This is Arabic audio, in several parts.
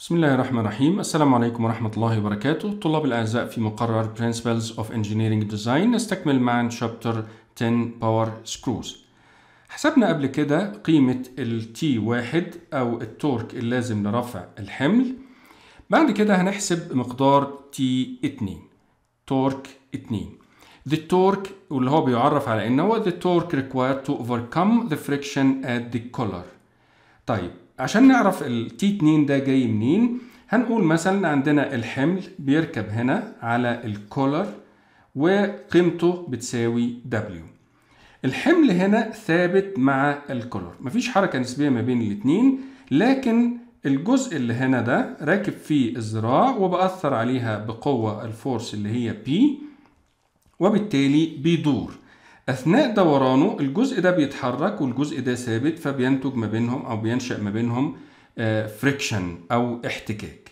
بسم الله الرحمن الرحيم السلام عليكم ورحمة الله وبركاته طلاب الأعزاء في مقرر Principles of Engineering Design نستكمل معا Chapter 10 Power Screws حسبنا قبل كده قيمة الـ T1 أو التورك اللازم لرفع الحمل بعد كده هنحسب مقدار T2 تورك 2 The torque واللي هو بيعرف على إن هو the torque required to overcome the friction at the collar طيب عشان نعرف التي 2 ده جاي منين هنقول مثلا عندنا الحمل بيركب هنا على الكولر وقيمته بتساوي W الحمل هنا ثابت مع الكولر مفيش حركة نسبية ما بين الاتنين لكن الجزء اللي هنا ده راكب فيه الذراع وبأثر عليها بقوة الفورس اللي هي P وبالتالي بيدور اثناء دورانه الجزء ده بيتحرك والجزء ده ثابت فبينتج ما بينهم او بينشا ما بينهم فريكشن آه، او احتكاك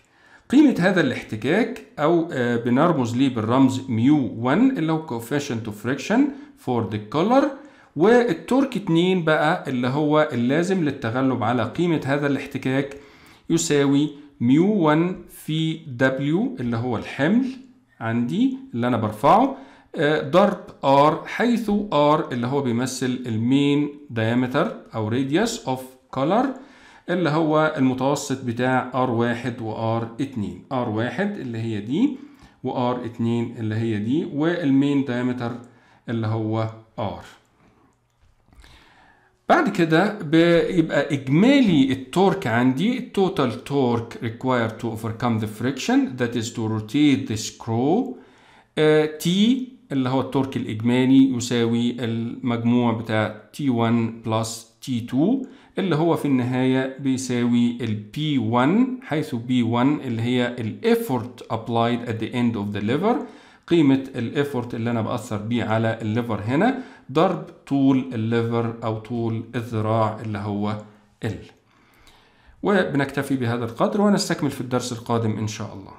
قيمة هذا الاحتكاك أو آه، بنرمز ليه بالرمز ميو 1 اللي هو coefficient of friction for the color والتورك 2 بقى اللي هو اللازم للتغلب على قيمة هذا الاحتكاك يساوي ميو 1 في W اللي هو الحمل عندي اللي أنا برفعه ضرب R حيث R اللي هو بيمثل المين diameter أو radius of color اللي هو المتوسط بتاع R1 و R2 R1 اللي هي دي و R2 اللي هي دي والمين diameter اللي هو R بعد كده بيبقى اجمالي التورك عندي total torque required to overcome the friction that is to rotate the screw uh, T اللي هو التورك الإجمالي يساوي المجموع بتاع T1 بلس T2 اللي هو في النهاية بيساوي ال P1 حيث P1 اللي هي ال effort applied at the end of the lever قيمة effort اللي أنا بأثر بيه على الليفر هنا ضرب طول الليفر أو طول الذراع اللي هو L وبنكتفي بهذا القدر ونستكمل في الدرس القادم إن شاء الله